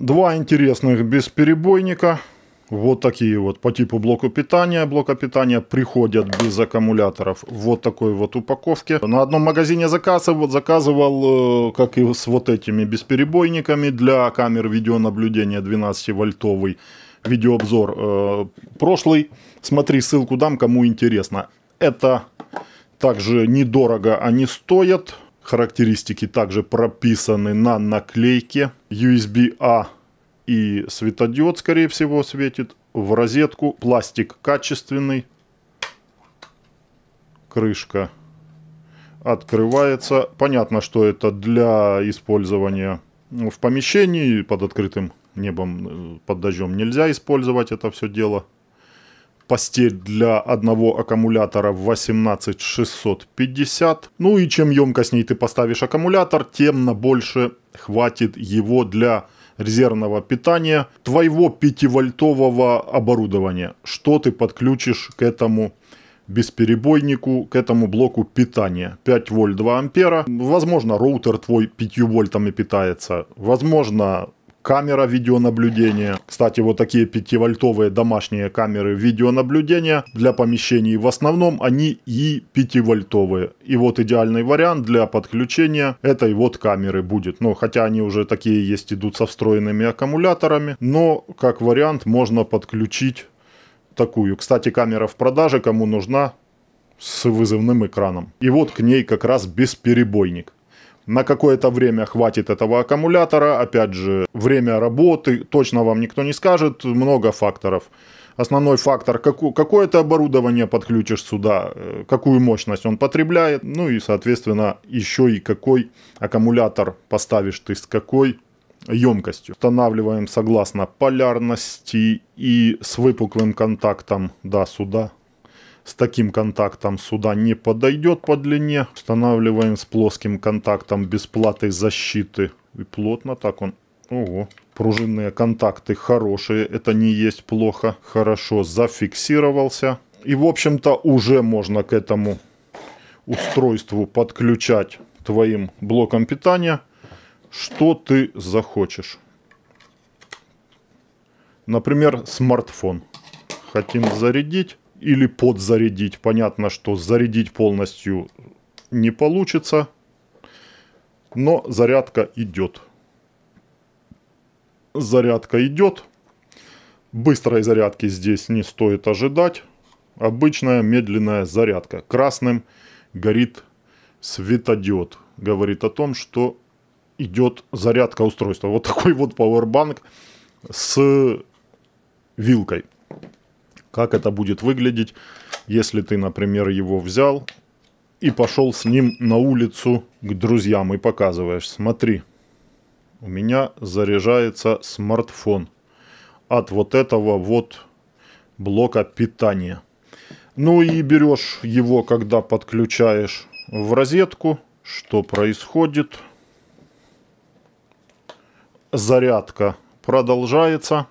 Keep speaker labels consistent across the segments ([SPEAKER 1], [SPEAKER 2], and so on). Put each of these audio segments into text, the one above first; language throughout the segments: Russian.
[SPEAKER 1] Два интересных бесперебойника. Вот такие вот по типу блока питания. Блока питания приходят без аккумуляторов. Вот такой вот упаковки. На одном магазине заказывал, вот заказывал, э, как и с вот этими бесперебойниками для камер видеонаблюдения 12-вольтовый видеообзор э, прошлый. Смотри, ссылку дам, кому интересно. Это также недорого они стоят. Характеристики также прописаны на наклейке. USB-A а. и светодиод, скорее всего, светит. В розетку пластик качественный. Крышка открывается. Понятно, что это для использования в помещении под открытым небом, э, под дождем нельзя использовать это все дело постель для одного аккумулятора в 18650. Ну и чем емкость ней ты поставишь аккумулятор, тем на больше хватит его для резервного питания твоего 5-вольтового оборудования. Что ты подключишь к этому бесперебойнику, к этому блоку питания. 5 вольт 2 ампера. Возможно, роутер твой 5 вольтами питается. Возможно, камера видеонаблюдения. Кстати, вот такие 5-вольтовые домашние камеры видеонаблюдения для помещений. В основном они и 5-вольтовые. И вот идеальный вариант для подключения этой вот камеры будет. Ну, хотя они уже такие есть, идут со встроенными аккумуляторами. Но, как вариант, можно подключить такую. Кстати, камера в продаже, кому нужна, с вызывным экраном. И вот к ней как раз бесперебойник на какое-то время хватит этого аккумулятора, опять же, время работы, точно вам никто не скажет, много факторов. Основной фактор, какое ты оборудование подключишь сюда, э, какую мощность он потребляет, ну и, соответственно, еще и какой аккумулятор поставишь ты с какой емкостью. Устанавливаем согласно полярности и с выпуклым контактом, да, сюда с таким контактом сюда не подойдет по длине. Устанавливаем с плоским контактом без платы защиты. И плотно так он. Ого. Пружинные контакты хорошие, это не есть плохо. Хорошо зафиксировался. И в общем-то уже можно к этому устройству подключать твоим блоком питания, что ты захочешь. Например, смартфон. Хотим зарядить или подзарядить. Понятно, что зарядить полностью не получится, но зарядка идет. Зарядка идет. Быстрой зарядки здесь не стоит ожидать. Обычная медленная зарядка. Красным горит светодиод. Говорит о том, что идет зарядка устройства. Вот такой вот пауэрбанк с вилкой. Как это будет выглядеть, если ты, например, его взял и пошел с ним на улицу к друзьям и показываешь, смотри, у меня заряжается смартфон от вот этого вот блока питания. Ну и берешь его, когда подключаешь в розетку, что происходит. Зарядка продолжается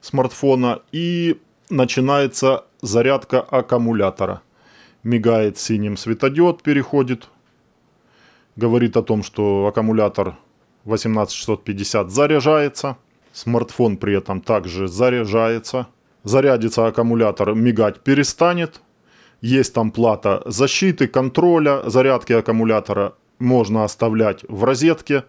[SPEAKER 1] смартфона и начинается зарядка аккумулятора. Мигает синим светодиод, переходит. Говорит о том, что аккумулятор 18650 заряжается. Смартфон при этом также заряжается. Зарядится аккумулятор, мигать перестанет. Есть там плата защиты, контроля, зарядки аккумулятора можно оставлять в розетке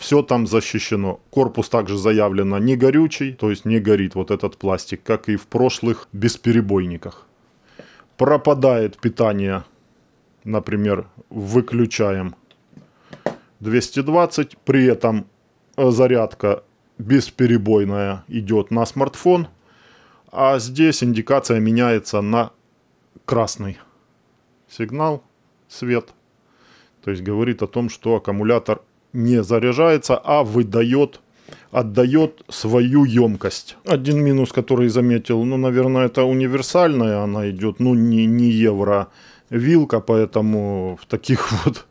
[SPEAKER 1] все там защищено. Корпус также заявлено не горючий, то есть не горит вот этот пластик, как и в прошлых бесперебойниках. Пропадает питание, например, выключаем 220, при этом э, зарядка бесперебойная идет на смартфон, а здесь индикация меняется на красный сигнал, свет. То есть говорит о том, что аккумулятор не заряжается, а выдает отдает свою емкость. Один минус, который заметил, ну, наверное, это универсальная, она идет, ну, не, не евро вилка, поэтому в таких вот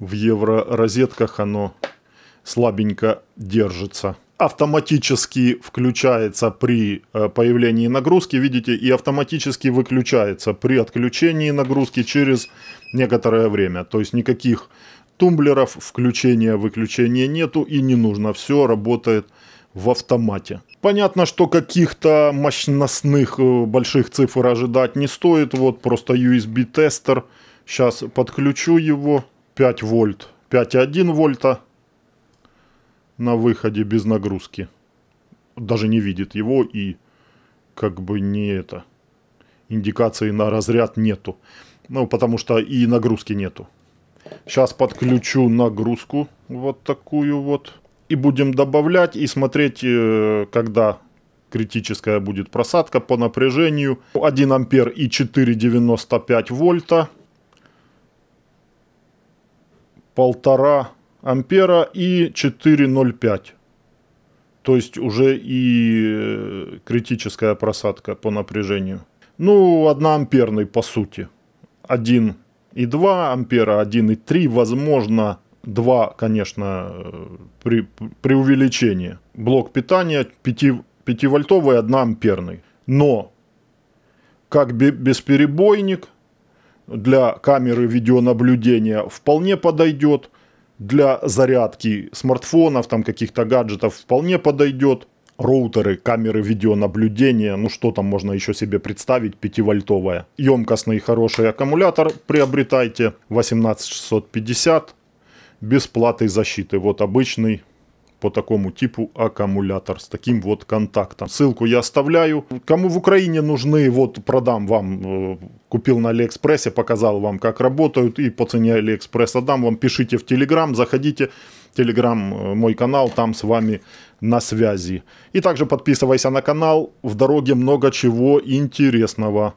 [SPEAKER 1] в евро розетках оно слабенько держится. Автоматически включается при э, появлении нагрузки, видите, и автоматически выключается при отключении нагрузки через некоторое время. То есть никаких Тумблеров включения-выключения нету и не нужно. Все работает в автомате. Понятно, что каких-то мощностных э, больших цифр ожидать не стоит. Вот просто USB тестер. Сейчас подключу его. 5 вольт, 5,1 вольта на выходе без нагрузки. Даже не видит его и как бы не это. Индикации на разряд нету. Ну, потому что и нагрузки нету. Сейчас подключу нагрузку вот такую вот. И будем добавлять и смотреть, э, когда критическая будет просадка по напряжению. 1 ампер и 4,95 вольта. полтора ампера и 4,05. То есть уже и э, критическая просадка по напряжению. Ну, 1 амперный по сути. 1 1,2 ампера, 1,3, возможно, 2, конечно, э, при, при увеличении. Блок питания 5, 5-вольтовый, 1 амперный. Но как бесперебойник для камеры видеонаблюдения вполне подойдет. Для зарядки смартфонов, там каких-то гаджетов вполне подойдет роутеры, камеры видеонаблюдения, ну что там можно еще себе представить, 5-вольтовая. Емкостный хороший аккумулятор приобретайте, 18650, без платы защиты. Вот обычный по такому типу аккумулятор с таким вот контактом. Ссылку я оставляю. Кому в Украине нужны, вот продам вам, э, купил на Алиэкспрессе, показал вам, как работают и по цене Алиэкспресса дам вам. Пишите в Телеграм, заходите. Телеграм э, мой канал, там с вами на связи. И также подписывайся на канал, в дороге много чего интересного.